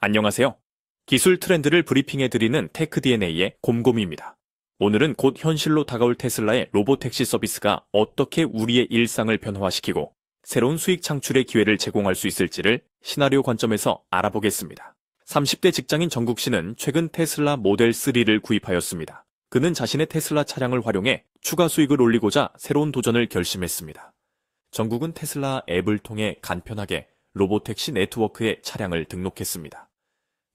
안녕하세요. 기술 트렌드를 브리핑해 드리는 테크 DNA의 곰곰입니다 오늘은 곧 현실로 다가올 테슬라의 로봇 택시 서비스가 어떻게 우리의 일상을 변화시키고 새로운 수익 창출의 기회를 제공할 수 있을지를 시나리오 관점에서 알아보겠습니다. 30대 직장인 정국 씨는 최근 테슬라 모델 3를 구입하였습니다. 그는 자신의 테슬라 차량을 활용해 추가 수익을 올리고자 새로운 도전을 결심했습니다. 전국은 테슬라 앱을 통해 간편하게 로보택시 네트워크에 차량을 등록했습니다.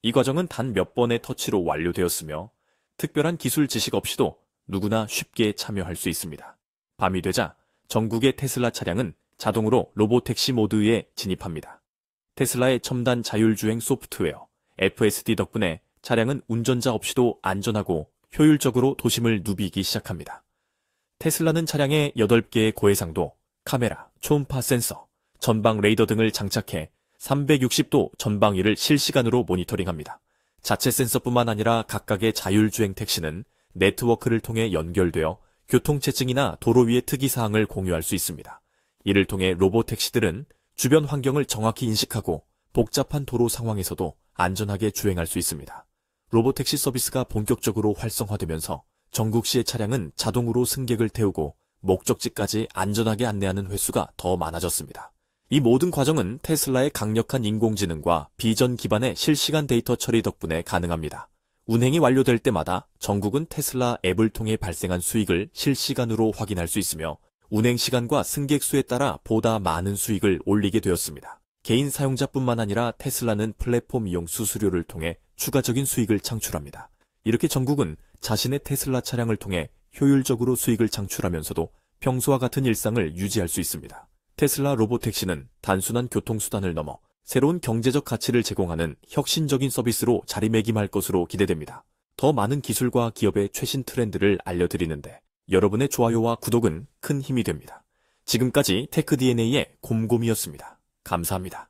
이 과정은 단 몇 번의 터치로 완료되었으며 특별한 기술 지식 없이도 누구나 쉽게 참여할 수 있습니다. 밤이 되자 전국의 테슬라 차량은 자동으로 로보택시 모드에 진입합니다. 테슬라의 첨단 자율주행 소프트웨어 FSD 덕분에 차량은 운전자 없이도 안전하고 효율적으로 도심을 누비기 시작합니다. 테슬라는 차량의 8개의 고해상도, 카메라, 초음파 센서, 전방 레이더 등을 장착해 360도 전방위를 실시간으로 모니터링합니다. 자체 센서뿐만 아니라 각각의 자율주행 택시는 네트워크를 통해 연결되어 교통체증이나 도로 위의 특이사항을 공유할 수 있습니다. 이를 통해 로봇 택시들은 주변 환경을 정확히 인식하고 복잡한 도로 상황에서도 안전하게 주행할 수 있습니다. 로보택시 서비스가 본격적으로 활성화되면서 전국시의 차량은 자동으로 승객을 태우고 목적지까지 안전하게 안내하는 횟수가 더 많아졌습니다. 이 모든 과정은 테슬라의 강력한 인공지능과 비전 기반의 실시간 데이터 처리 덕분에 가능합니다. 운행이 완료될 때마다 전국은 테슬라 앱을 통해 발생한 수익을 실시간으로 확인할 수 있으며 운행 시간과 승객 수에 따라 보다 많은 수익을 올리게 되었습니다. 개인 사용자뿐만 아니라 테슬라는 플랫폼 이용 수수료를 통해 추가적인 수익을 창출합니다. 이렇게 전국은 자신의 테슬라 차량을 통해 효율적으로 수익을 창출하면서도 평소와 같은 일상을 유지할 수 있습니다. 테슬라 로보택시는 단순한 교통수단을 넘어 새로운 경제적 가치를 제공하는 혁신적인 서비스로 자리매김할 것으로 기대됩니다. 더 많은 기술과 기업의 최신 트렌드를 알려드리는데 여러분의 좋아요와 구독은 큰 힘이 됩니다. 지금까지 테크DNA의 곰곰이었습니다 감사합니다.